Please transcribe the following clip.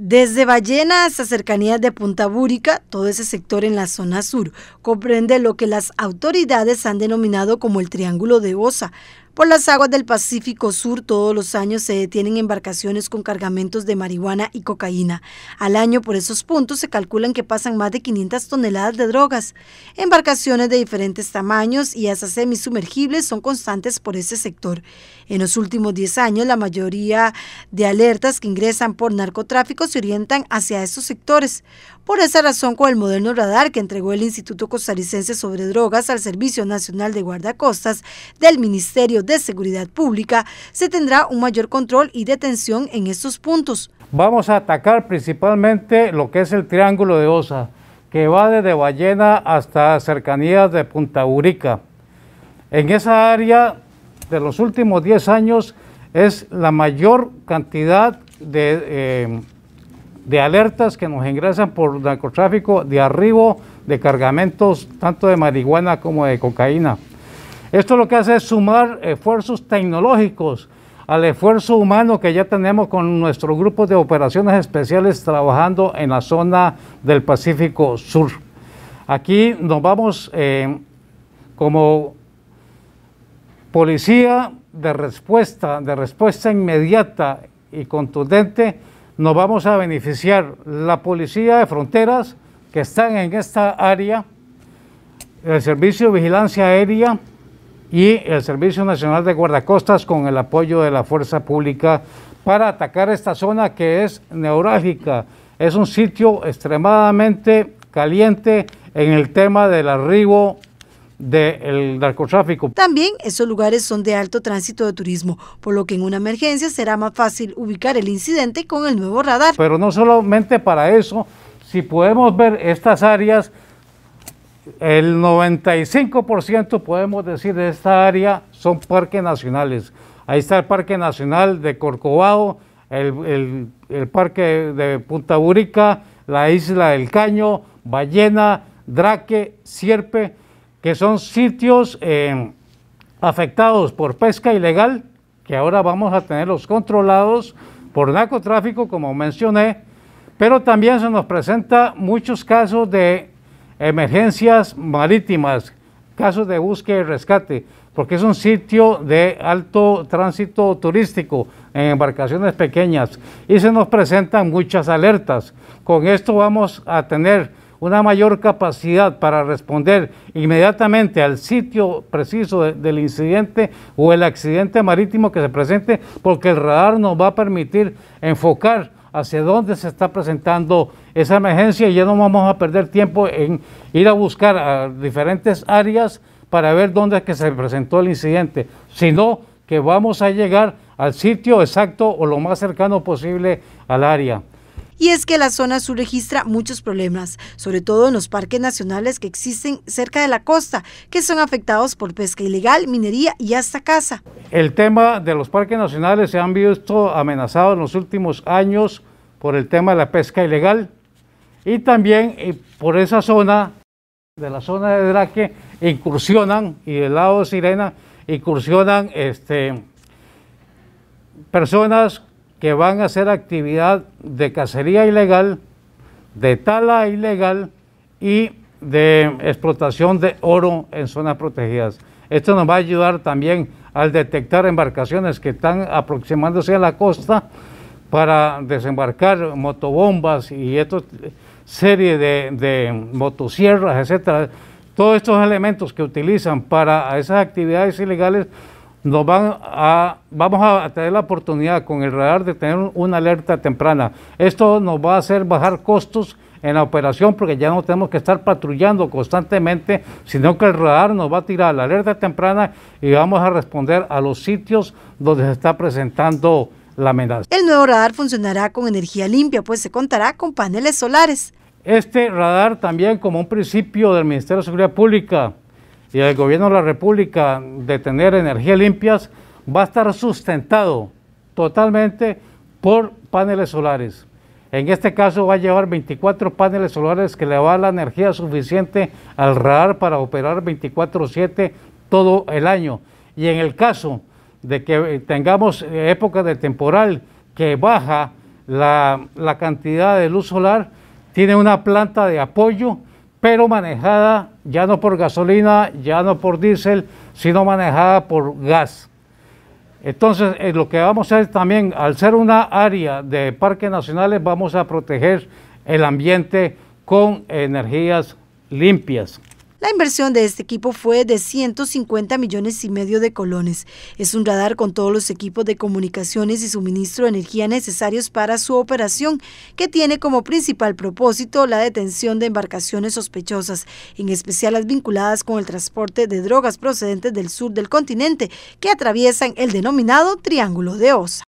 Desde Ballenas a cercanías de Punta Búrica, todo ese sector en la zona sur comprende lo que las autoridades han denominado como el Triángulo de Osa, por las aguas del Pacífico Sur todos los años se detienen embarcaciones con cargamentos de marihuana y cocaína. Al año por esos puntos se calculan que pasan más de 500 toneladas de drogas. Embarcaciones de diferentes tamaños y hasta semisumergibles son constantes por ese sector. En los últimos 10 años la mayoría de alertas que ingresan por narcotráfico se orientan hacia esos sectores. Por esa razón con el moderno radar que entregó el Instituto Costarricense sobre Drogas al Servicio Nacional de Guardacostas del Ministerio de seguridad pública, se tendrá un mayor control y detención en estos puntos. Vamos a atacar principalmente lo que es el Triángulo de Osa, que va desde Ballena hasta cercanías de Punta Urica. En esa área, de los últimos 10 años, es la mayor cantidad de, eh, de alertas que nos ingresan por narcotráfico de arribo de cargamentos tanto de marihuana como de cocaína. Esto lo que hace es sumar esfuerzos tecnológicos al esfuerzo humano que ya tenemos con nuestro grupo de operaciones especiales trabajando en la zona del Pacífico Sur. Aquí nos vamos eh, como policía de respuesta, de respuesta inmediata y contundente, nos vamos a beneficiar la policía de fronteras que están en esta área, el servicio de vigilancia aérea, y el Servicio Nacional de Guardacostas con el apoyo de la Fuerza Pública para atacar esta zona que es neurálgica. Es un sitio extremadamente caliente en el tema del arribo del narcotráfico. También esos lugares son de alto tránsito de turismo, por lo que en una emergencia será más fácil ubicar el incidente con el nuevo radar. Pero no solamente para eso, si podemos ver estas áreas el 95% podemos decir de esta área son parques nacionales. Ahí está el Parque Nacional de Corcovado, el, Parque de Punta Burica, la Isla del Caño, Ballena, Draque, Sierpe, que son sitios eh, afectados por pesca ilegal, que ahora vamos a tenerlos controlados por narcotráfico, como mencioné, pero también se nos presenta muchos casos de Emergencias marítimas, casos de búsqueda y rescate, porque es un sitio de alto tránsito turístico en embarcaciones pequeñas y se nos presentan muchas alertas. Con esto vamos a tener una mayor capacidad para responder inmediatamente al sitio preciso del incidente o el accidente marítimo que se presente, porque el radar nos va a permitir enfocar hacia dónde se está presentando esa emergencia y ya no vamos a perder tiempo en ir a buscar a diferentes áreas para ver dónde es que se presentó el incidente, sino que vamos a llegar al sitio exacto o lo más cercano posible al área. Y es que la zona sur registra muchos problemas, sobre todo en los parques nacionales que existen cerca de la costa, que son afectados por pesca ilegal, minería y hasta caza. El tema de los parques nacionales se han visto amenazados en los últimos años por el tema de la pesca ilegal y también eh, por esa zona, de la zona de Draque, incursionan, y del lado Sirena, incursionan este, personas que van a hacer actividad de cacería ilegal, de tala ilegal y de explotación de oro en zonas protegidas. Esto nos va a ayudar también al detectar embarcaciones que están aproximándose a la costa para desembarcar motobombas y esta serie de, motosierras, etcétera. Todos estos elementos que utilizan para esas actividades ilegales nos van a, vamos a tener la oportunidad con el radar de tener una alerta temprana. Esto nos va a hacer bajar costos en la operación porque ya no tenemos que estar patrullando constantemente, sino que el radar nos va a tirar la alerta temprana y vamos a responder a los sitios donde se está presentando la amenaza. El nuevo radar funcionará con energía limpia, pues se contará con paneles solares. Este radar también como un principio del Ministerio de Seguridad Pública y el gobierno de la República de tener energías limpias va a estar sustentado totalmente por paneles solares. En este caso va a llevar 24 paneles solares que le va a dar la energía suficiente al radar para operar 24/7 todo el año. Y en el caso de que tengamos época de temporal que baja la, la cantidad de luz solar, tiene una planta de apoyo pero manejada ya no por gasolina, ya no por diésel, sino manejada por gas. Entonces, eh, lo que vamos a hacer también, al ser una área de parques nacionales, vamos a proteger el ambiente con energías limpias. La inversión de este equipo fue de 150 millones y medio de colones. Es un radar con todos los equipos de comunicaciones y suministro de energía necesarios para su operación, que tiene como principal propósito la detención de embarcaciones sospechosas, en especial las vinculadas con el transporte de drogas procedentes del sur del continente, que atraviesan el denominado Triángulo de Osa.